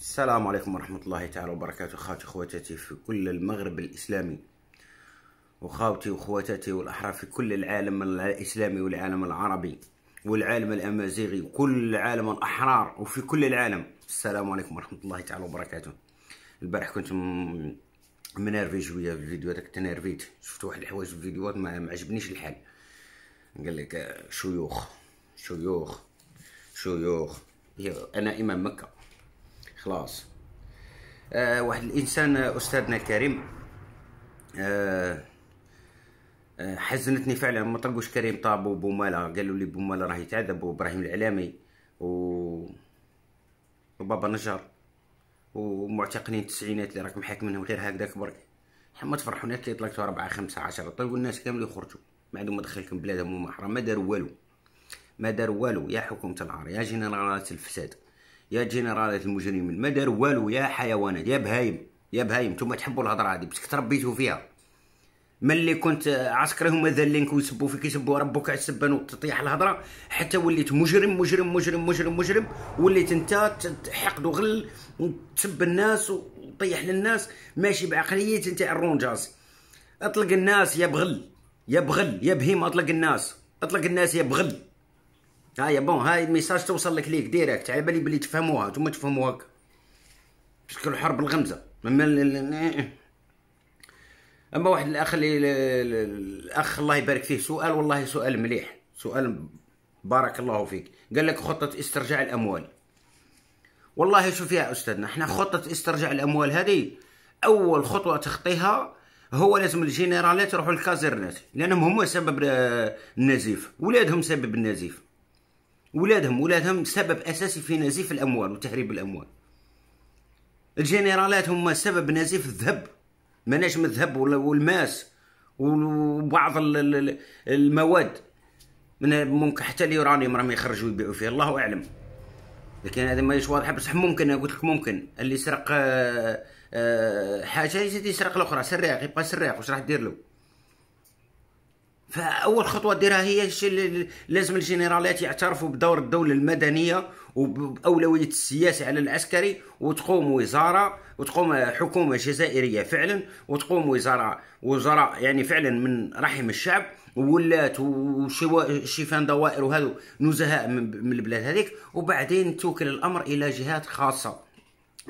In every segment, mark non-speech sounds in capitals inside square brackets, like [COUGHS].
السلام عليكم ورحمة الله تعالى وبركاته خواتي خواتاتي في كل المغرب الإسلامي وخاوتي وخواتاتي والأحرار في كل العالم الإسلامي والعالم العربي والعالم الأمازيغي وكل العالم الأحرار وفي كل العالم السلام عليكم ورحمة الله تعالى وبركاته البارح كنت منرفي شوية في الفيديو هذاك تنرفيت شفت واحد الحوايج في الفيديوهات ما عجبنيش الحال قال لك شيوخ شيوخ شيوخ أنا إمام مكة خلاص آه واحد الانسان استاذنا كريم آه،, آه حزنتني فعلا ما طلقوش كريم طاب وبومالا قالوا لي بومالا راه يتعذب وابراهيم العلامي و وبابا نجار ومعتقلين التسعينات اللي راكم حاكمينهم منهم غير هكذاك برك حما تفرحوا الناس اللي طلقتوا ربعة خمسة عشرة طلقوا طيب الناس كامل يخرجوا ما عندهم دخلكم بلادهم وما حرام ما داروا والو ما داروا والو يا حكومة العار يا جنرالات الفساد يا جنرالات المجرمين ما دار والو يا حيوانات يا بهايم يا بهايم نتوما تحبوا الهضره هذه باسكو تربيتوا فيها ملي كنت عسكري هما اللينك ويسبوا فيك يسبوا ربك على السبان وتطيح الهضره حتى وليت مجرم مجرم مجرم مجرم مجرم وليت انت تحقد وغل وتسب الناس وطيح للناس ماشي بعقليه نتاع الرونجاز اطلق الناس يا بغل يا بغل يا بهيم اطلق الناس اطلق الناس يا بغل ها هي بون هاي الميساج توصل لك ليك ديريكت على بالي بلي تفهموها نتوما تفهموها هكا شكل حرب الغمزه مما إيه. اما واحد الاخ اللي الاخ الله يبارك فيه سؤال والله سؤال مليح سؤال بارك الله فيك قال لك خطه استرجاع الاموال والله شوف يا استاذنا احنا خطه استرجاع الاموال هذه اول خطوه تخطيها هو لازم الجنرالات يروحوا للكازيرنات لانهم هما سبب آه، النزيف ولادهم سبب النزيف ولادهم ولادهم سبب اساسي في نزيف الاموال وتهريب الاموال الجنرالات هما سبب نزيف الذهب مناجم الذهب والماس وبعض المواد من ممكن حتى اليورانيوم راهم يخرجوا يبيعوا فيه الله اعلم لكن هذا ماهيش واضحه بصح ممكن قلت لك ممكن اللي سرق آه، آه، حاجه يزيد يسرق الاخرى سراق يبقى سراق واش راح دير له فاول خطوه ديرها هي الشيء اللي لازم الجنرالات يعترفوا بدور الدوله المدنيه وباولويه السياسي على العسكري وتقوم وزاره وتقوم حكومه جزائريه فعلا وتقوم وزاره وزراء يعني فعلا من رحم الشعب ولات وشيفان دوائر وهذو نزهاء من البلاد هذيك وبعدين توكل الامر الى جهات خاصه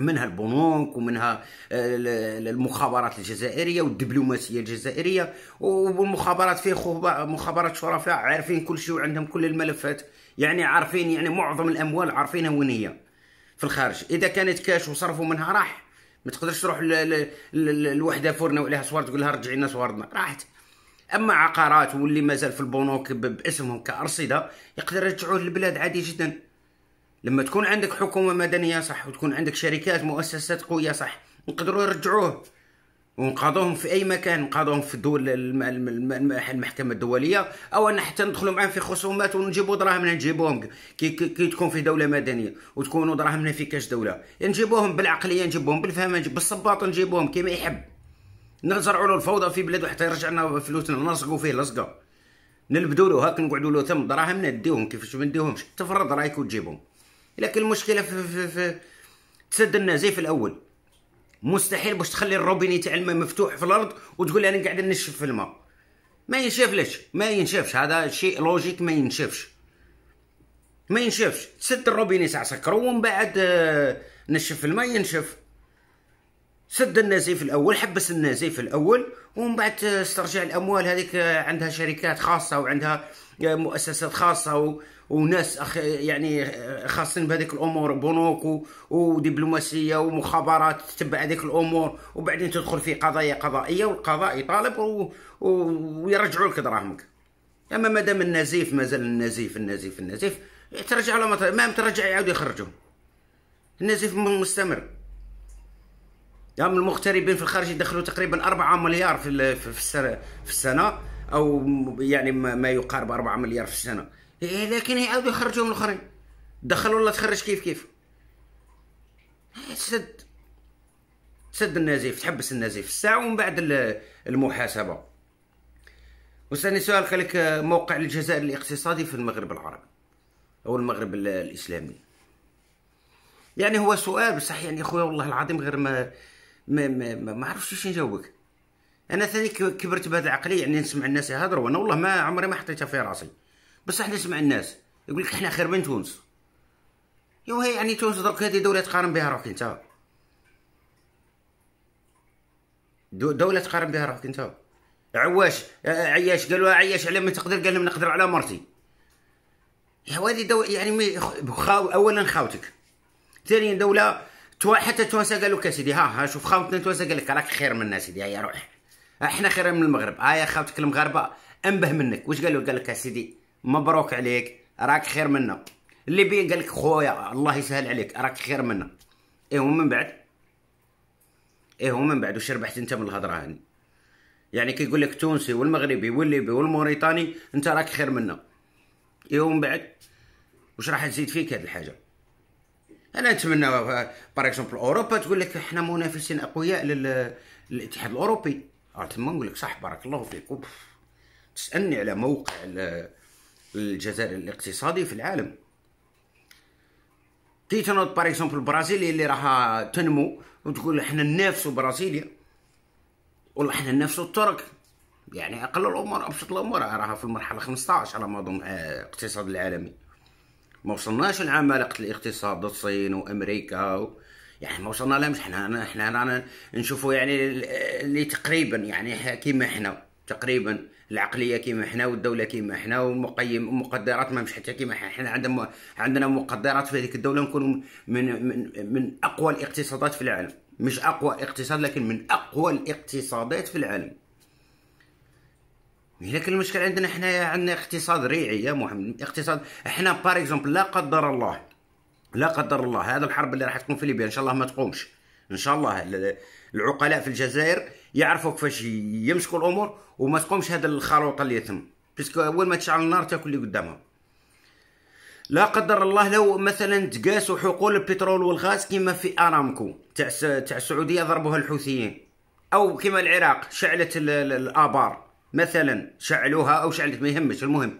منها البنوك ومنها آه، المخابرات الجزائريه والدبلوماسيه الجزائريه والمخابرات فيه مخابرات شرفاء عارفين كل شيء وعندهم كل الملفات يعني عارفين يعني معظم الاموال عارفينها وين هي في الخارج اذا كانت كاش وصرفوا منها راح ما تقدرش تروح للوحده فرنا وعليها صور تقول لها رجعي لنا صورنا راحت اما عقارات واللي مازال في البنوك باسمهم كارصده يقدر يرجعوه للبلاد عادي جدا لما تكون عندك حكومه مدنيه صح وتكون عندك شركات مؤسسات قويه صح نقدروا يرجعوه ونقاضوهم في اي مكان نقاضوهم في الدول المحكمه الدوليه او ان حتى ندخلوا معاهم في خصومات ونجيبوا دراهمنا نجيبوهم كي, كي تكون في دوله مدنيه وتكونوا دراهمنا في كاش دوله نجيبوهم بالعقليه نجيبوهم بالفهم نجيب بالصباط نجيبوهم كيما يحب نزرعوا له الفوضى في بلاده حتى يرجع لنا فلوسنا نلصقوا فيه لصقه نلبدوا له هاك نقعدوا له ثم دراهمنا نديهم كيفاش ما نديهمش تفرض رايك وتجيبهم لكن المشكله في, في, في تسد زي في الاول مستحيل باش تخلي الروبيني تاع الماء مفتوح في الارض وتقول انا قاعد نشف في الماء ما ينشافلش ما ينشفش هذا شيء لوجيك ما ينشفش ما ينشفش تسد الروبيني تاع سكرو ومن بعد آه، نشف الماء ينشف سد النزيف الاول حبس النزيف الاول ومن بعد آه، استرجع الاموال هذيك آه، عندها شركات خاصه وعندها مؤسسات خاصه وناس أخ يعني آه، خاصين بهذيك الامور بنوك ودبلوماسيه ومخابرات تتبع هذيك الامور وبعدين تدخل في قضايا قضائيه والقضاء يطالب و... و... ويرجعوا لك دراهمك اما مادام النزيف مازال النزيف النزيف النزيف ترجع ولا ما ترجع ما ترجع يعاود يخرجوا النزيف مستمر يعني المغتربين في الخارج يدخلوا تقريبا 4 مليار في في السنه او يعني ما يقارب 4 مليار في السنه إيه، لكن يعاودوا يخرجوهم الاخرين دخل ولا تخرج كيف كيف سد سد النزيف تحبس النزيف الساعه ومن بعد المحاسبه وثاني سؤال قال لك آه، موقع الجزائر الاقتصادي في المغرب العربي او المغرب الاسلامي يعني هو سؤال بصح يعني خويا والله العظيم غير ما ما ما, ما, ما عرفتش واش نجاوبك انا ثاني كبرت بهذه العقليه يعني نسمع الناس يهضروا وانا والله ما عمري ما حطيتها في راسي بصح نسمع الناس يقول لك حنا خير من تونس ايوا يعني تونس درك هذه دوله تقارن بها روحك انت دوله تقارن بها روحك انت عواش عياش قالوا عياش على ما تقدر قال لهم نقدر على مرتي هذه دو يعني مي خاو اولا خاوتك ثانيا دوله تو حتى توانسه قالوا سيدي ها ها شوف خاوتنا توانسه قال لك راك خير منا سيدي يا روح احنا خير من المغرب ها آه يا خاوتك المغاربه انبه منك واش قالوا قال لك اسيدي مبروك عليك راك خير منا اللي بين قال لك خويا الله يسهل عليك راك خير منا ايه ومن بعد ايه ومن بعد واش ربحت انت من الهضره هاني يعني كيقول لك تونسي والمغربي والليبي والموريتاني انت راك خير منا ايه ومن بعد واش راح تزيد فيك هذه الحاجه انا نتمنى باغ اكزومبل اوروبا تقول لك احنا منافسين اقوياء للاتحاد الاوروبي أه، تما نقول لك صح بارك الله فيك تسالني على موقع الجزائر الاقتصادي في العالم كي تنوض باغ اكزومبل برازيليا اللي راها تنمو وتقول حنا ننافسوا برازيليا ولا حنا ننافسوا الترك يعني اقل الامور ابسط الامور راها في المرحله 15 على ما اظن آه، الاقتصاد العالمي ما وصلناش لعمالقه الاقتصاد الصين وامريكا و... يعني ما وصلنا لهمش حنا حنا رانا نشوفوا يعني اللي تقريبا يعني كيما حنا تقريبا العقليه كيما حنا والدوله كيما حنا ومقيم مقدرات ما مش حتى كيما حنا عندنا عندنا مقدرات في هذيك الدوله نكونوا من من من اقوى الاقتصادات في العالم مش اقوى اقتصاد لكن من اقوى الاقتصادات في العالم لكن المشكل عندنا حنايا عندنا اقتصاد ريعي يا محمد اقتصاد احنا بار اكزومبل لا قدر الله لا قدر الله هذا الحرب اللي راح تكون في ليبيا ان شاء الله ما تقومش ان شاء الله العقلاء في الجزائر يعرفوا كيفاش يمسكوا الامور وما تقومش هذا الخلوطه اللي يتم باسكو اول ما تشعل النار تاكل اللي قدامها لا قدر الله لو مثلا تقاسوا حقول البترول والغاز كما في ارامكو تاع تاع السعوديه ضربوها الحوثيين او كما العراق شعلت الابار مثلا شعلوها او شعلت ما يهمش المهم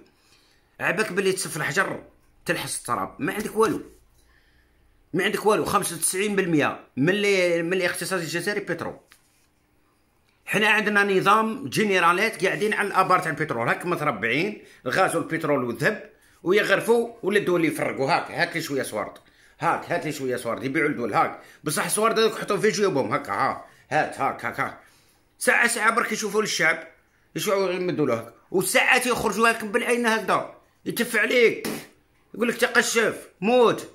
عبك بلي تصف الحجر تلحس التراب ما عندك والو ما عندك والو 95% من اللي من الاقتصاد الجزائري بترول حنا عندنا نظام جينيرالات قاعدين على الابار تاع البترول هاك متربعين الغاز والبترول والذهب ويغرفوا ولا الدول يفرقوا هاك هات لي شويه سوارد هاك هات لي شويه سوارد يبيعوا الدول هاك بصح السوارد هذوك يحطوهم في جيوبهم هاك ها هات هاك هاك هاك ساعه ساعه برك يشوفوا للشعب يشوفوا يمدوا له وساعات يخرجوا هاك بالعين هكذا يتف عليك يقول لك تقشف موت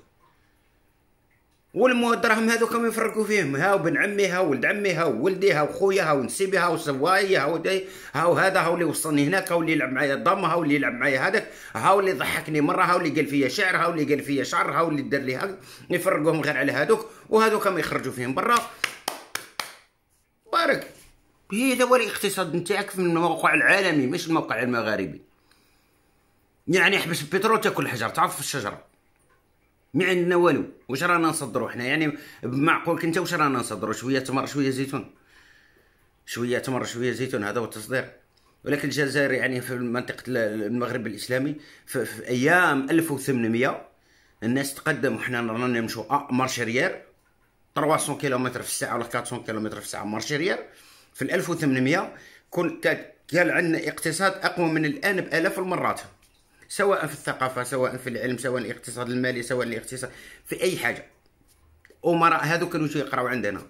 والمواد دراهم هذوك ما يفرقوا فيهم هاو بن عمي هاو ولد عمي هاو ولدي هاو خويا هاو نسيبي هاو صواي هاو دي هاو هذا هاو اللي وصلني هناك هاو اللي يلعب معايا الضم هاو اللي يلعب معايا هذاك هاو اللي ضحكني مره هاو اللي قال فيا شعر هاو اللي قال فيا شعر هاو اللي دار لي هاك يفرقوهم غير على هذوك وهذوك ما يخرجوا فيهم برا بارك هذا هو الاقتصاد نتاعك في الموقع العالمي مش الموقع المغاربي يعني احبس البترول تاكل الحجر تعرف الشجره ما عندنا والو واش رانا نصدرو حنا يعني بمعقولك انت واش رانا نصدرو شويه تمر شويه زيتون شويه تمر شويه زيتون هذا هو التصدير ولكن الجزائر يعني في منطقه المغرب الاسلامي في, في ايام 1800 الناس تقدموا حنا رانا نمشوا مارشيريير 300 كيلومتر في الساعه ولا 400 كيلومتر في الساعه مارشيريير في 1800 كنت كان عندنا اقتصاد اقوى من الان بالاف المرات سواء في الثقافه سواء في العلم سواء الاقتصاد المالي سواء الاقتصاد في اي حاجه امراء هذو كانوا يجوا يقراو عندنا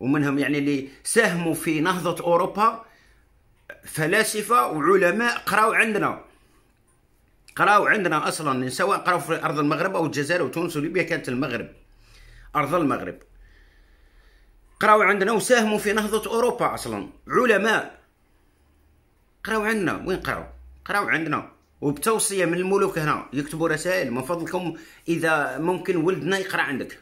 ومنهم يعني اللي ساهموا في نهضه اوروبا فلاسفه وعلماء قراو عندنا قراو عندنا اصلا سواء قراو في ارض المغرب او الجزائر وتونس وليبيا كانت المغرب ارض المغرب قراو عندنا وساهموا في نهضه اوروبا اصلا علماء قراو عندنا وين قراو قراو عندنا وبتوصيه من الملوك هنا يكتبوا رسائل من فضلكم اذا ممكن ولدنا يقرا عندك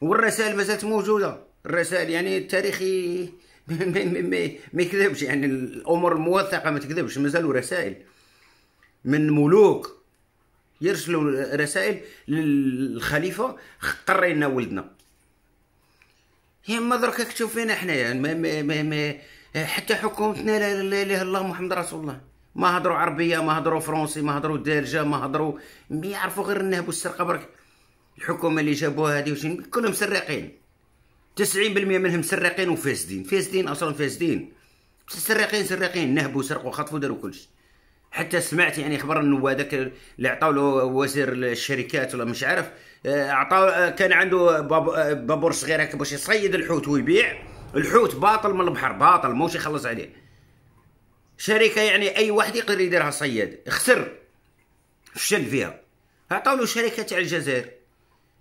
والرسائل مازالت موجوده الرسائل يعني التاريخي [LAUGHS] ما يكذبش يعني الامور الموثقه ما تكذبش مازالوا رسائل من ملوك يرسلوا رسائل للخليفه قرينا ولدنا هي ما درك كتشوف فينا حنايا يعني حتى حكومتنا لا اله الا الله محمد رسول الله ما هضروا عربيه ما هضروا فرونسي ما هضروا دارجه ما هضروا يعرفوا غير النهب والسرقه برك الحكومه اللي جابوها هذه وشين كلهم سراقين 90% منهم سراقين وفاسدين فاسدين اصلا فاسدين بس سراقين سراقين نهبوا سرقوا خطفوا داروا كلشي حتى سمعت يعني خبر انه هذاك اللي عطاو له وزير الشركات ولا مش عارف آه، عطاو آه، كان عنده بابور آه، صغير هكا باش يصيد الحوت ويبيع الحوت باطل من البحر باطل موش يخلص عليه شركه يعني اي واحد يقدر يديرها صياد خسر فشل فيها عطاو له شركه تاع الجزائر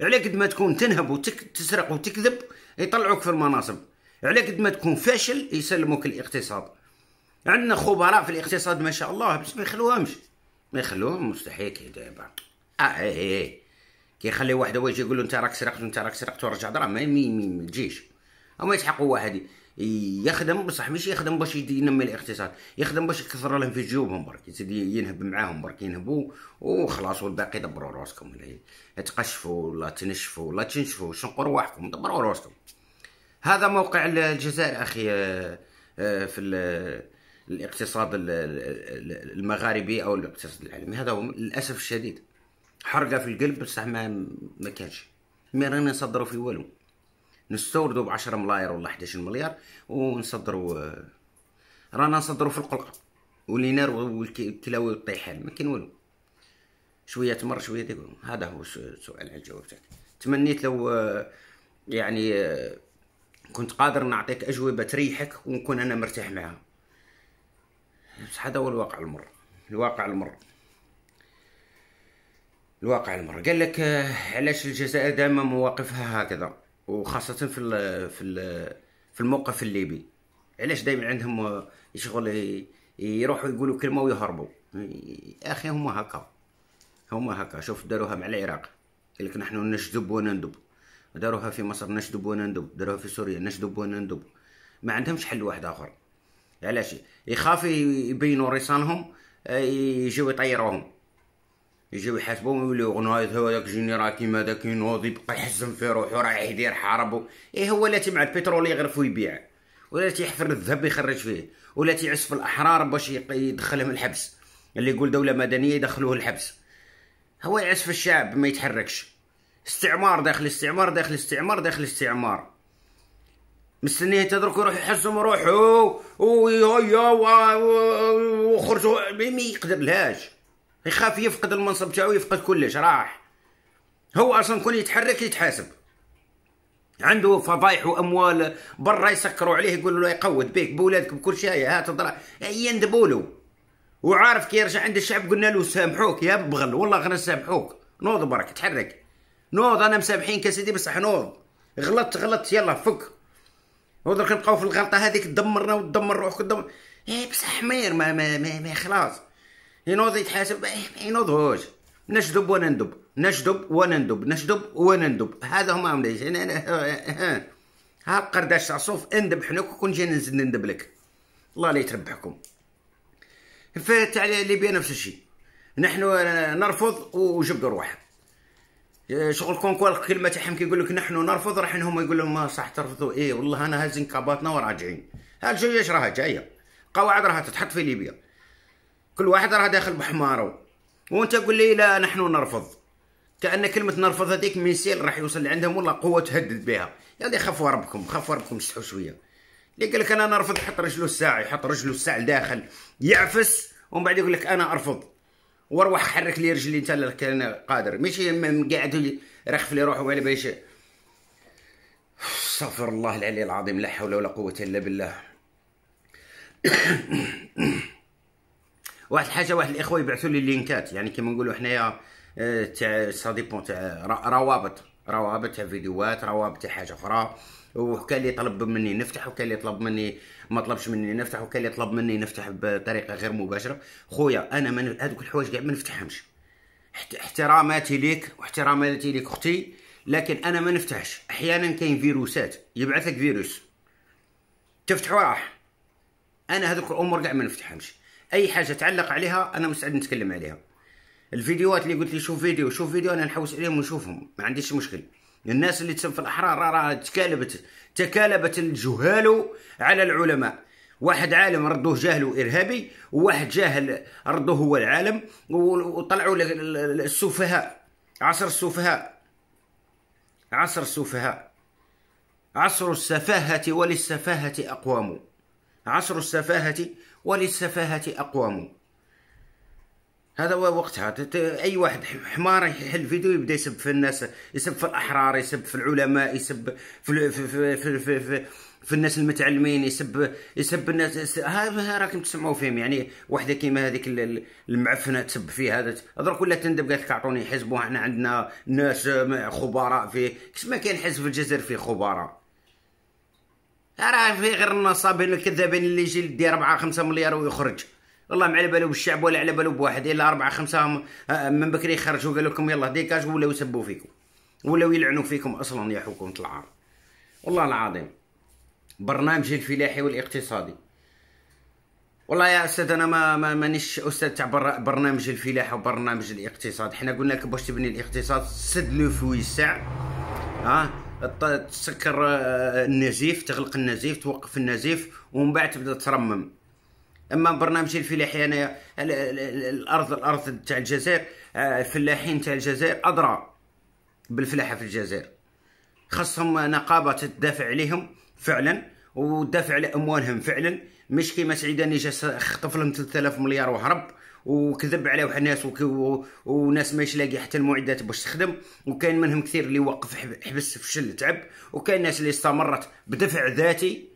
على قد ما تكون تنهب وتسرق وتكذب يطلعوك في المناصب على قد ما تكون فاشل يسلموك الاقتصاد عندنا خبراء في الاقتصاد ما شاء الله بس ما يخلوهمش ما يخلوهم مستحيل كي دابا اه ايه ايه, إيه. كي يخلي واحد واجي يقول له انت راك سرقت انت راك سرقت ورجع دراهم ما تجيش هما يسحقوا واحد يخدم بصح مش يخدم باش ينمي الاقتصاد يخدم باش يكثر لهم في جيوبهم برك يزيد ينهب معاهم برك ينهبوا وخلاص والباقي دبروا راسكم تقشفوا ولا تنشفوا ولا تنشفوا شنقوا رواحكم دبروا راسكم هذا موقع الجزائر اخي آه، آه، في الاقتصاد المغاربي او الاقتصاد العالمي هذا هو للاسف الشديد حرقه في القلب بصح ما ما كانش ما رانا نصدروا في والو نستوردوا ب 10 ملاير ولا 11 مليار ونصدروا رانا نصدروا في القلقه والينار والكلاوي والطيحان ما كاين والو شويه تمر شويه ديك هذا هو السؤال على الجواب تاعك تمنيت لو يعني كنت قادر نعطيك اجوبه تريحك ونكون انا مرتاح معها بصح هذا هو الواقع المر الواقع المر الواقع المر قال لك علاش الجزائر دائما مواقفها هكذا وخاصه في الـ في الـ في الموقف الليبي علاش دائما عندهم شغل يروحوا يقولوا كلمه ويهربوا اخي هما هكا هما هكا شوف داروها مع العراق قال نحن نشذب ونندب داروها في مصر نشذب ونندب داروها في سوريا نشذب ونندب ما عندهمش حل واحد اخر علاش يخاف يبينوا رصانهم يجيو يطيروهم يجيو يحاسبوهم ويوليو غنايض هو داك جينيرال كيما داك ينوض يبقى يحزن في روحو رايح يدير حرب ايه هو لا تيمع البترول يغرف ويبيع ولا تيحفر الذهب يخرج فيه ولا تيعس في الاحرار باش يدخلهم الحبس اللي يقول دوله مدنيه يدخلوه الحبس هو يعس في الشعب ما يتحركش استعمار داخل استعمار داخل استعمار داخل استعمار مستنيه تدرك يروح يحزم روحو ويهيا وخرجوا ما يقدرلهاش يخاف يفقد المنصب تاعو يفقد كلش راح هو اصلا كون يتحرك يتحاسب عنده فضايح واموال برا يسكروا عليه يقولوا له يقود بيك بولادك بكل شيء هات اضرع إيه، يندبولو وعارف كي يرجع عند الشعب قلنا له سامحوك يا بغل والله غير نسامحوك نوض برك تحرك نوض انا مسامحينك يا سيدي بصح نوض غلطت غلطت يلا فك ودرك نبقاو في الغلطه هذيك تدمرنا وتدمر روحك تدمر ايه بصح حمير ما, ما, ما, ما خلاص ينوض يتحاسب إيه، ينوضوش نشدب ندب نشدب ندب نشدب ندب هذا هما انا إيه، إيه، ها قرداش عصوف اندب حنوك كون جينا نزيد ندب لك الله لا يتربحكم فتاع ليبيا نفس الشيء نحن نرفض وجبد روحك شغل كونكور الكلمه تاعهم كيقول لك نحن نرفض راح هما يقول لهم ما صح ترفضوا ايه والله انا هازين كاباتنا وراجعين هالجيش راها جايه قواعد راها تتحط في ليبيا كل واحد راه داخل بحماره وانت قول لي لا نحن نرفض كان كلمه نرفض هذيك ميسيل راح يوصل لعندهم والله قوه تهدد بها يعني خافوا ربكم خافوا ربكم شحو شويه اللي قال لك انا نرفض يحط رجله الساعه يحط رجله الساعه لداخل يعفس ومن بعد يقول لك انا ارفض وروح حرك لي رجلي انت اللي كان قادر ماشي قاعد رخف لي روحه ولا باش استغفر الله العلي العظيم لا حول ولا قوه الا بالله [COUGHS] واحد الحاجه واحد الاخوه يبعثوا لي اللينكات يعني كما نقولوا حنايا آه، تاع سا ديبون تاع روابط روابط تاع فيديوهات روابط تاع حاجه اخرى وكان اللي طلب مني نفتح وكان اللي طلب مني ما طلبش مني نفتح وكان اللي طلب مني نفتح بطريقه غير مباشره خويا انا من هذوك الحوايج كاع ما نفتحهمش احتراماتي ليك واحتراماتي ليك اختي لكن انا ما نفتحش احيانا كاين فيروسات يبعثك فيروس تفتح وراح انا هذوك الامور كاع ما نفتحهمش اي حاجه تعلق عليها انا مستعد نتكلم عليها الفيديوهات اللي قلت لي شوف فيديو شوف فيديو انا نحوس عليهم ونشوفهم ما عنديش مشكل الناس اللي تسب في الاحرار راه تكالبت تكالبت الجهال على العلماء واحد عالم ردوه جاهل وارهابي وواحد جاهل ردوه هو العالم وطلعوا السفهاء عصر السفهاء عصر السفهاء عصر السفاهة وللسفاهة أقوام عصر السفاهة وللسفاهة أقوام هذا هو وقتها اي واحد حمار يحل فيديو يبدا يسب في الناس يسب في الاحرار يسب في العلماء يسب في في في في, في, في, في الناس المتعلمين يسب يسب الناس ها راكم تسمعوا فيهم يعني وحده كيما هذيك المعفنه تسب فيها هذا درك ولا تندب قالت اعطوني حزب وحنا عندنا ناس خبراء فيه كيف ما كاين حزب في الجزائر فيه خبراء راه في غير النصابين الكذابين اللي يجي يدي 4 5 مليار ويخرج والله ما على بالو بالشعب ولا على بالو بواحد الا 4 5 آه، آه، من بكري خرجوا قالوا لكم يلاه ديكاج ولاو يسبوا فيكم ولاو يلعنوا فيكم اصلا يا حكومه العار والله العظيم برنامجي الفلاحي والاقتصادي والله يا استاذ انا ما مانيش استاذ تاع برنامج الفلاحه وبرنامج الاقتصاد حنا قلنا لك باش تبني الاقتصاد سد لو فويسع ها تسكر آه، النزيف تغلق النزيف توقف النزيف ومن بعد تبدا ترمم اما برنامج الفلاحي انا الارض الارض تاع الجزائر آه، الفلاحين تاع الجزائر ادرى بالفلاحه في الجزائر خاصهم نقابه تدافع عليهم فعلا ودافع على اموالهم فعلا مش كيما سعيد جا خطف لهم 3000 مليار وهرب وكذب عليه ناس وناس ماش لاقي حتى المعدات باش تخدم وكاين منهم كثير اللي وقف حبس فشل تعب وكاين ناس اللي استمرت بدفع ذاتي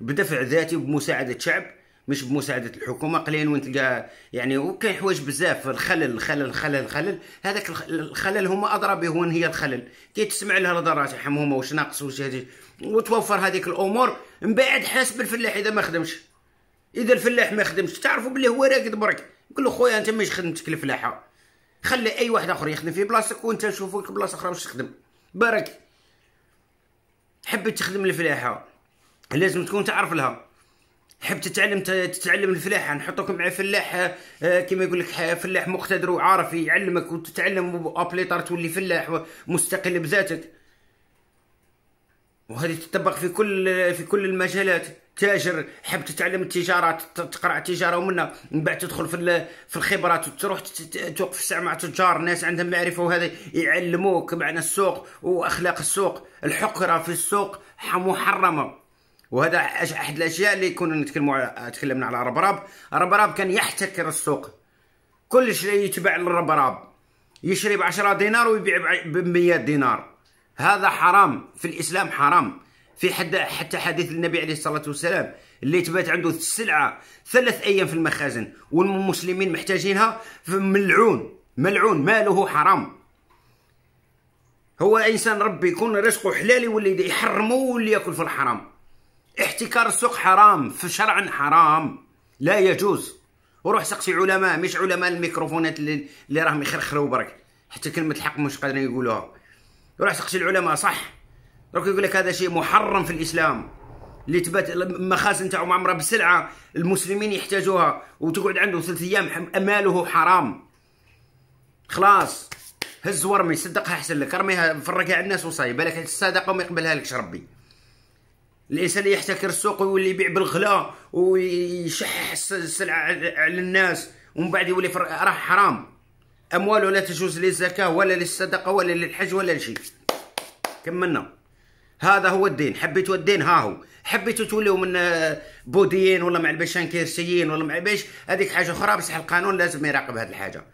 بدفع ذاتي بمساعده شعب مش بمساعدة الحكومة قليل وين تلقى يعني وكاين حوايج بزاف الخلل الخلل الخلل الخلل هذاك الخلل هما أدرى به وين هي الخلل كي تسمع لها الهضره تاعهم هما واش ناقص واش هذه وتوفر هذيك الأمور من بعد حاسب الفلاح إذا ما خدمش إذا الفلاح ما خدمش تعرفوا بلي هو راقد برك قول له خويا انت ماشي خدمتك الفلاحه خلي اي واحد اخر يخدم في بلاصتك وانت لك بلاصه اخرى واش تخدم برك حبيت تخدم الفلاحه لازم تكون تعرف لها حب تتعلم تتعلم الفلاحه نحطوك مع فلاح آه، كما يقول لك آه، فلاح مقتدر وعارف يعلمك وتتعلم وابليطر تولي فلاح مستقل بذاتك وهذه تطبق في كل في كل المجالات تاجر حب تتعلم التجاره تقرا التجاره ومنها من بعد تدخل في في الخبرات وتروح توقف ساعه مع تجار ناس عندهم معرفه وهذا يعلموك معنى السوق واخلاق السوق الحقره في السوق محرمه وهذا احد الاشياء اللي كنا نتكلم تكلمنا على ربراب ربراب كان يحتكر السوق كل شيء يتباع للربراب يشري ب 10 دينار ويبيع ب 100 دينار هذا حرام في الاسلام حرام في حد حتى حديث النبي عليه الصلاة والسلام اللي تبات عنده السلعة ثلاث أيام في المخازن والمسلمين محتاجينها ملعون ملعون ماله حرام هو انسان ربي يكون رزقه حلال يولي يحرمه واللي ياكل في الحرام احتكار السوق حرام في شرعا حرام لا يجوز وروح سقسي علماء مش علماء الميكروفونات اللي, اللي راهم يخرخروا برك حتى كلمه الحق مش قادرين يقولوها روح سقسي العلماء صح روك يقول لك هذا شيء محرم في الاسلام اللي تبات المخازن تاعو معمره بسلعه المسلمين يحتاجوها وتقعد عنده ثلاث ايام ماله حرام خلاص هز ورمي صدقها احسن لك ارميها فرقها على الناس وصاي بالك الصدقه وما يقبلها لكش ربي الانسان اللي يحتكر السوق ويولي يبيع بالغلا ويشحح السلعه على الناس ومن بعد يولي راه حرام امواله لا تجوز للزكاه ولا للصدقه ولا للحج ولا لشيء كملنا هذا هو الدين حبيتوا الدين ها هو حبيتوا توليوا من آه، بوديين ولا مع البشان كيرسيين ولا مع بيش هذيك حاجه اخرى بصح القانون لازم يراقب هذه الحاجه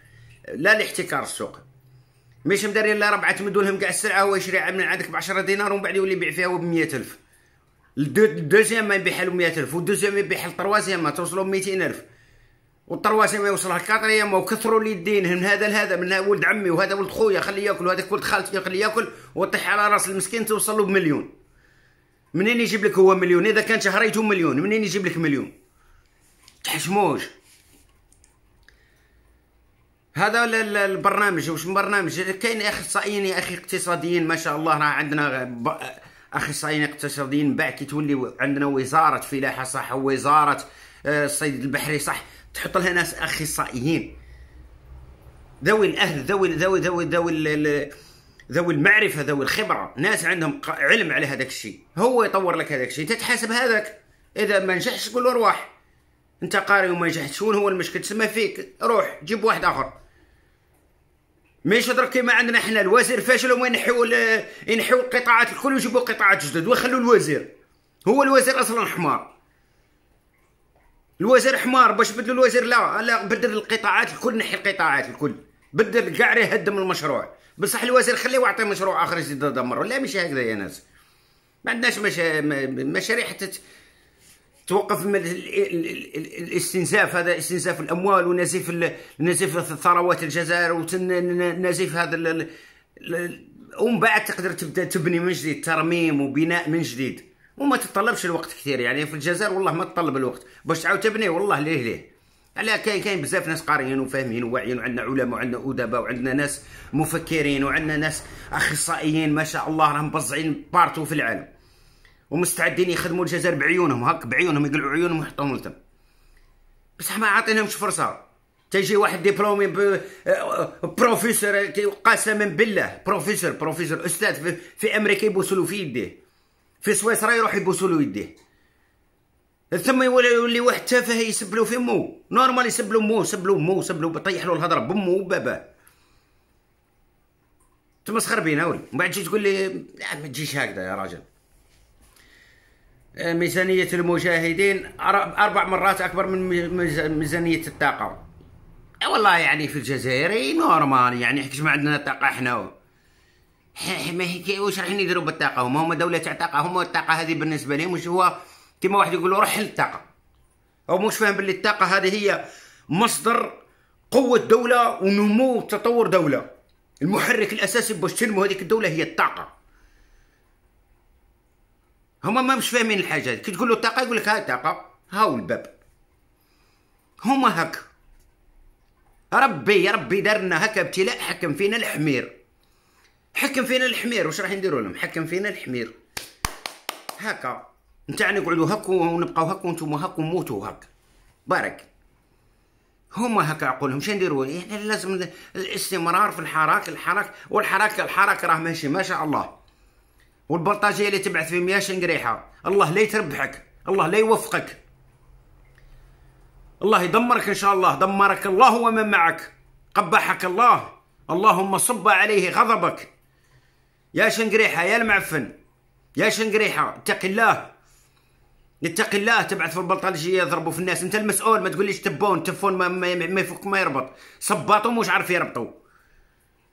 لا لاحتكار السوق مش مدارين لا ربعه تمدوا لهم كاع السلعه هو يشري من عندك ب 10 دينار ومن بعد يولي يبيع فيها ب 100000 الدوزيام ما يبيعها له 100000 والدوزيام يبيعها ل 3 ما توصلوا ب 200000 والطرواسي ما يوصلها الكاطريه ما لي الدين من هذا لهذا من ولد عمي وهذا ولد خويا خليه ياكل وهذاك ولد خالتي خليه ياكل وطيح على راس المسكين توصل له بمليون منين يجيب لك هو مليون اذا كان شهريته مليون منين يجيب لك مليون تحشموش هذا البرنامج واش برنامج كاين اخصائيين يا اخي اقتصاديين ما شاء الله راه عندنا اخصائيين اقتصاديين بعد كي تولي عندنا وزاره فلاحه صح وزاره آه، الصيد البحري صح تحط لها ناس اخصائيين ذوي الاهل ذوي ذوي ذوي ذوي ذوي المعرفه ذوي الخبره ناس عندهم علم على هذاك الشيء هو يطور لك هذاك الشيء تتحاسب هذاك اذا ما نجحش قول له روح انت قاري وما نجحتش شنو هو المشكل تسمى فيك روح جيب واحد اخر ماشي درك كيما عندنا حنا الوزير فاشل هما ينحيو ينحيو القطاعات الكل ويجيبوا قطاعات جدد ويخلوا الوزير هو الوزير اصلا حمار الوزير حمار باش بدل الوزير لا لا بدل القطاعات الكل نحي القطاعات الكل بدل كاع يهدم المشروع بصح الوزير خليه واعطي مشروع اخر يزيد دمره ولا مش هكذا يا ناس ما عندناش مشا... مشاريع حتى توقف من الاستنزاف هذا استنزاف الاموال ونزيف نزيف ثروات الجزائر ونزيف هذا ال... ومن بعد تقدر تبدا تبني من جديد ترميم وبناء من جديد وما تطلبش الوقت كثير يعني في الجزائر والله ما تطلب الوقت باش تعاود تبني والله ليه ليه على كاين كاين بزاف ناس قاريين وفاهمين وواعيين وعندنا علماء وعندنا ادباء وعندنا ناس مفكرين وعندنا ناس اخصائيين ما شاء الله راهم مبزعين بارتو في العالم ومستعدين يخدموا الجزائر بعيونهم هاك بعيونهم يقلعوا عيونهم ويحطوهم لتم بصح ما عاطينهمش فرصه تجي واحد ديبلومي آه، بروفيسور قسما بالله بروفيسور بروفيسور استاذ في, في امريكا يبوسلو في يديه في سويسرا يروح يبوسوا له يديه ثم يولي يولي واحد تافه يسبلو في مو نورمال يسبلو مو سبلو مو سبلو طيح له الهضره بمو وباباه تمسخر بينا ولي من بعد تجي تقول لي لا ما تجيش هكذا يا راجل آه، ميزانية المشاهدين أربع مرات أكبر من ميزانية الطاقة والله يعني في الجزائر نورمال يعني حيت ما عندنا طاقة حنا ما هي واش رايحين يديروا بالطاقه هما هما دوله تاع طاقه هما الطاقه هذه بالنسبه لهم واش هو كيما واحد يقول روح للطاقه هو مش فاهم باللي الطاقه هذه هي مصدر قوه دوله ونمو وتطور دوله المحرك الاساسي باش تنمو هذيك الدوله هي الطاقه هما ما مش فاهمين الحاجه كي تقول له الطاقه يقول لك ها الطاقه هاو الباب هما هك ربي يا ربي دارنا هكا ابتلاء حكم فينا الحمير حكم فينا الحمير واش راح نديروا لهم حكم فينا الحمير هكا نتاع نقعدوا هكا ونبقاو هكا وانتم هكا وموتوا هكا بارك هما هكا عقولهم شنو نديروا احنا يعني لازم الاستمرار في الحراك الحراك والحراك الحراك راه ماشي ما شاء الله والبلطاجيه اللي تبعث في مياه شنقريحه الله لا يتربحك الله لا يوفقك الله يدمرك ان شاء الله دمرك الله ومن معك قبحك الله اللهم صب عليه غضبك يا شنقريحه يا المعفن يا شنقريحه اتق الله اتق الله تبعث في البلطجيه يضربوا في الناس انت المسؤول ما تقوليش تبون تفون ما, ما, ما يفك ما يربط صباطهم مش عارف يربطوا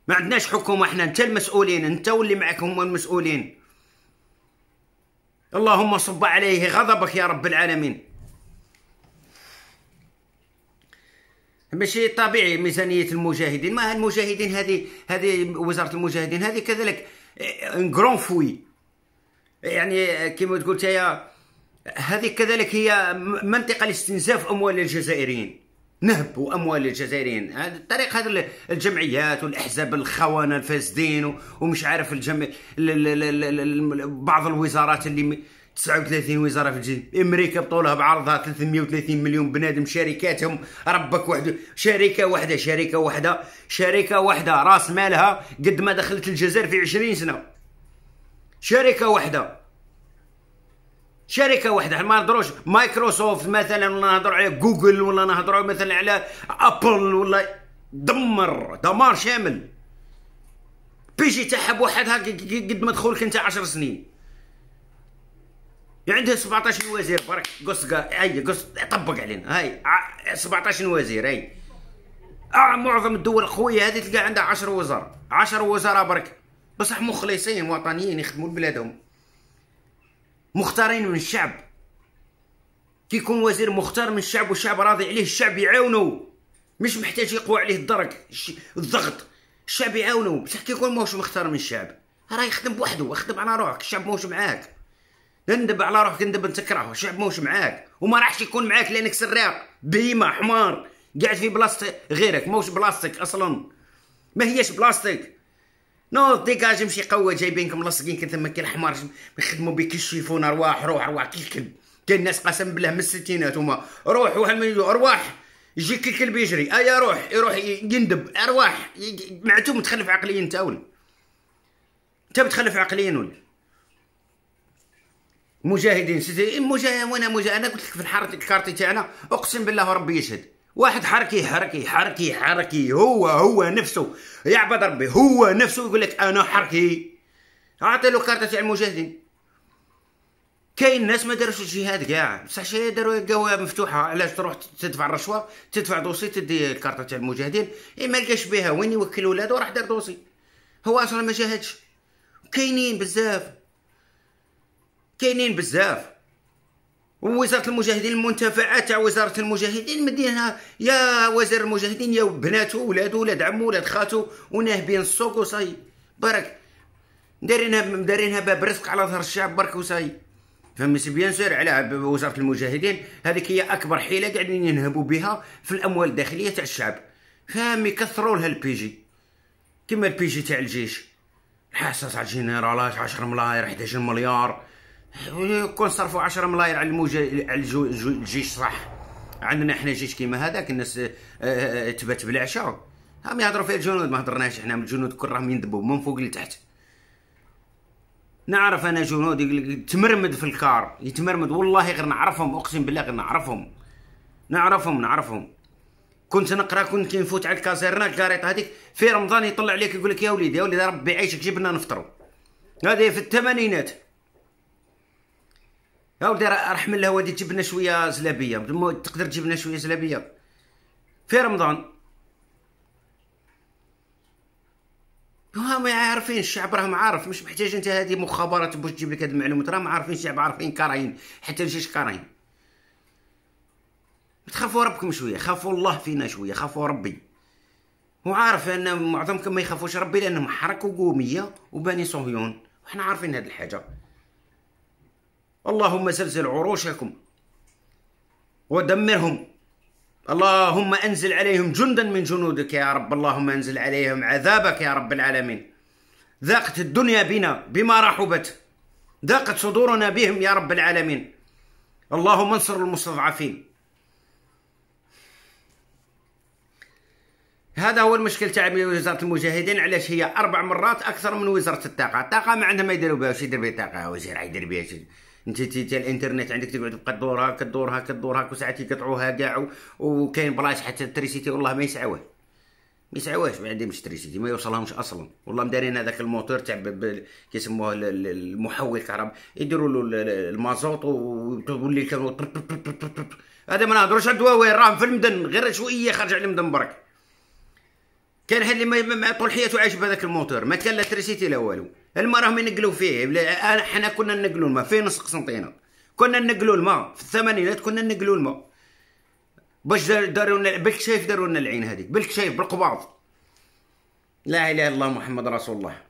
ما عندناش حكومه احنا انت المسؤولين انت واللي معك هم المسؤولين اللهم صب عليه غضبك يا رب العالمين ماشي طبيعي ميزانيه المجاهدين ما المجاهدين هذه هذه وزاره المجاهدين هذه كذلك ان كرون فوي يعني كما تقول تايا هذه كذلك هي منطقه لاستنزاف اموال الجزائريين نهب اموال الجزائريين طريق هذه الجمعيات والاحزاب الخونه الفاسدين ومش عارف الجمع بعض الوزارات اللي 39 وزاره في الجيب امريكا بطولها بعرضها 330 مليون بنادم شركاتهم ربك وحده شركه واحده شركه واحده شركه واحده راس مالها قد ما دخلت الجزائر في 20 سنه شركه واحده شركه واحده ما نهضروش مايكروسوفت مثلا ولا نهضروا على جوجل ولا نهضروا مثلا على ابل ولا دمر دمار شامل بيجي تاعها بوحدها قد ما دخولك انت 10 سنين يعني عنده 17 وزير برك قص اي قص طبق علينا هاي 17 وزير اي آه معظم الدول خويا هذه تلقى عندها 10 وزراء 10 وزراء برك بصح مخلصين وطنيين يخدموا لبلادهم مختارين من الشعب كي يكون وزير مختار من الشعب والشعب راضي عليه الشعب يعاونو مش محتاج يقوى عليه الدرك الضغط الشعب يعاونو بصح كي يكون ماهوش مختار من الشعب راه يخدم بوحدو يخدم على روحك الشعب ماهوش معاك تندب على روحك ندب انت تكرهه الشعب موش معاك وما راحش يكون معاك لانك سراق بهيمه حمار قاعد في بلاستيك غيرك موش بلاصتك اصلا ما هيش بلاصتك نو ديكاج مشي قوة جايبينكم لاصقين كنت تما كي الحمار يخدموا بك الشيفون ارواح روح ارواح كي الكلب كاين ناس قسم بالله من الستينات هما روح واحد من ارواح يجيك الكلب يجري ايا روح يروح يندب ارواح معتوم تخلف عقليا تاول اول انت بتخلف عقليا ولا مجاهدين سيتي مجاهد وانا مجاهد انا قلت لك في الحارة الكارتي تاعنا اقسم بالله ربي يشهد واحد حركي حركي حركي حركي هو هو نفسه يعبد ربي هو نفسه يقول لك انا حركي اعطي له كارت تاع المجاهدين كاين ناس ما داروش الجهاد كاع بصح شي داروا قهوه مفتوحه علاش تروح تدفع الرشوه تدفع دوسي تدي الكارطه تاع المجاهدين اي ما لقاش بها وين يوكل ولادو راح دار دوسي هو اصلا ما جاهدش كاينين بزاف كاينين بزاف ووزاره المجاهدين المنتفعه تاع وزاره المجاهدين مدينها يا وزير المجاهدين يا بناتو ولادو ولاد عمو ولاد خاتو وناهبين السوق وصاي برك دايرينها دايرينها باب رزق على ظهر الشعب برك وصاي فهمي سي بيان سير على وزاره المجاهدين هذيك هي اكبر حيله قاعدين ينهبوا بها في الاموال الداخليه تاع الشعب فهم يكثروا لها البيجي كما البيجي تاع الجيش حاسس على الجنرالات 10 ملاير 11 مليار كون صرفوا 10 ملاير على الموجه على الجيش صح عندنا حنا جيش كيما هذاك الناس آه، آه، تبات بالعشاء هم يهضروا في الجنود ما هضرناش حنا من الجنود كل راهم يندبوا من فوق لتحت نعرف انا جنود يتمرمد في الكار يتمرمد والله غير نعرفهم اقسم بالله غير نعرفهم نعرفهم نعرفهم كنت نقرا كنت كنفوت نفوت على الكازيرنا الكاريط هذيك في رمضان يطلع عليك يقول لك يا وليدي يا وليدي ربي يعيشك جبنا نفطروا هذه في الثمانينات يا ولدي راح الله الهوا تجيب لنا شويه زلابيه تقدر تجيب لنا شويه زلابيه في رمضان هما عارفين الشعب راهم عارف مش محتاج انت هذه مخابرات باش تجيب لك هذه المعلومات راهم عارفين الشعب عارفين كارهين حتى الجيش كارهين تخافوا ربكم شويه خافوا الله فينا شويه خافوا ربي وعارف ان معظمكم ما يخافوش ربي لانهم حركوا قوميه وبني صهيون وحنا عارفين هذه الحاجه اللهم زلزل عروشكم ودمرهم اللهم انزل عليهم جندا من جنودك يا رب اللهم انزل عليهم عذابك يا رب العالمين ذاقت الدنيا بنا بما رحبت ذاقت صدورنا بهم يا رب العالمين اللهم انصر المستضعفين هذا هو المشكل تاع وزاره المجاهدين علاش هي اربع مرات اكثر من وزاره الطاقه الطاقه ما عندها ما يديروا بها واش يدير بها الطاقه وزير يدير بها انت تي الانترنت عندك تقعد تبقى تدور هاك تدور هاك تدور هاك وساعات يقطعوها كاع وكاين بلايص حتى تريسيتي والله ما يسعوه ما يسعوهش ما عندهمش تريسيتي ما يوصلهمش اصلا والله مدارين هذاك الموتور تاع كيسموه المحول الكهرباء يديروا له المازوط وتولي هذا ما نهضروش على الدواوين راهم في المدن غير شويه خرج على المدن برك كان حد اللي ما طول حياته عايش بهذاك الموتور ما كان لا تريسيتي لا والو الماء راهم ينقلوا فيه حنا كنا نقلوا الماء في نص قسنطينه كنا نقلوا الماء في الثمانينات كنا نقلوا الماء باش داروا لنا بالك شايف داروا لنا العين هذيك بالك شايف بالقباض لا اله الا الله محمد رسول الله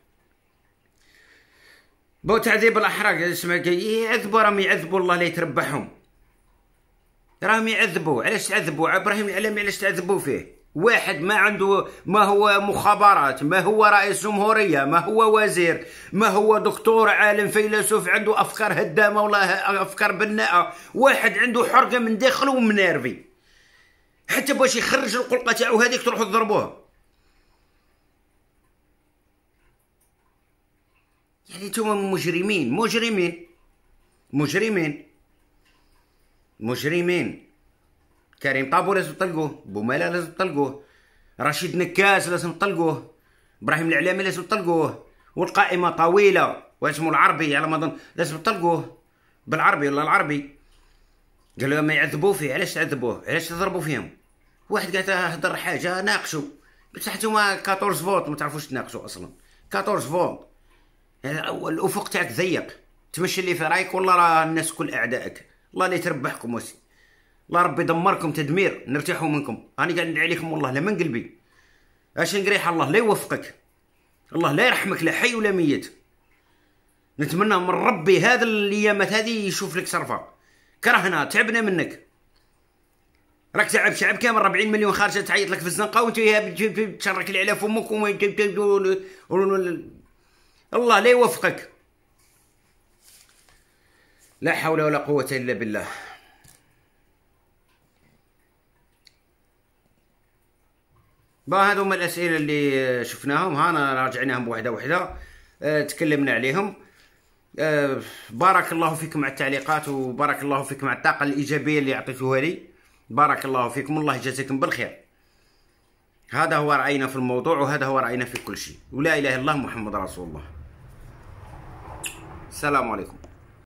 بو تعذيب الاحراق اسمع يعذبوا راهم يعذبوا الله لا يتربحهم راهم يعذبوا علاش تعذبوا ابراهيم العلمي علاش تعذبوا فيه واحد ما عنده ما هو مخابرات ما هو رئيس جمهورية ما هو وزير ما هو دكتور عالم فيلسوف عنده أفكار هدامة ولا أفكار بناءة واحد عنده حرقة من داخله ومن نيرفي حتى باش يخرج القلقة تاعو هذيك تروحوا تضربوها يعني نتوما مجرمين مجرمين مجرمين مجرمين كريم طابو لازم تطلقوه بومالا لازم تطلقوه رشيد نكاس لازم تطلقوه ابراهيم العلامي لازم تطلقوه والقائمه طويله واسمه العربي على ما اظن لازم تطلقوه بالعربي ولا العربي قالوا ما يعذبوا فيه علاش تعذبوه علاش تضربوا فيهم واحد قال هضر حاجه ناقشوا بصح نتوما 14 فوت ما تعرفوش تناقشوا اصلا 14 فوت يعني الافق تاعك ضيق تمشي اللي في رايك والله راه الناس كل اعدائك الله اللي تربحكم وسي الله ربي يدمركم تدمير نرتاحوا منكم راني قاعد ندعي عليكم والله لا من قلبي اش نقريح الله لا يوفقك الله لا يرحمك لا حي ولا ميت نتمنى من ربي هذا الايامات هذه يشوف لك صرفه كرهنا تعبنا منك راك تعب شعب كامل 40 مليون خارجه تعيط لك في الزنقه وانت تشرك لي على فمك الله لا يوفقك لا حول ولا قوه الا بالله با هذو هما الاسئله اللي شفناهم هانا راجعناهم بوحدة وحده أه، تكلمنا عليهم أه، بارك الله فيكم على التعليقات وبارك الله فيكم على الطاقه الايجابيه اللي عطيتوها لي بارك الله فيكم والله يجازيكم بالخير هذا هو راينا في الموضوع وهذا هو راينا في كل شيء ولا اله الا الله محمد رسول الله السلام عليكم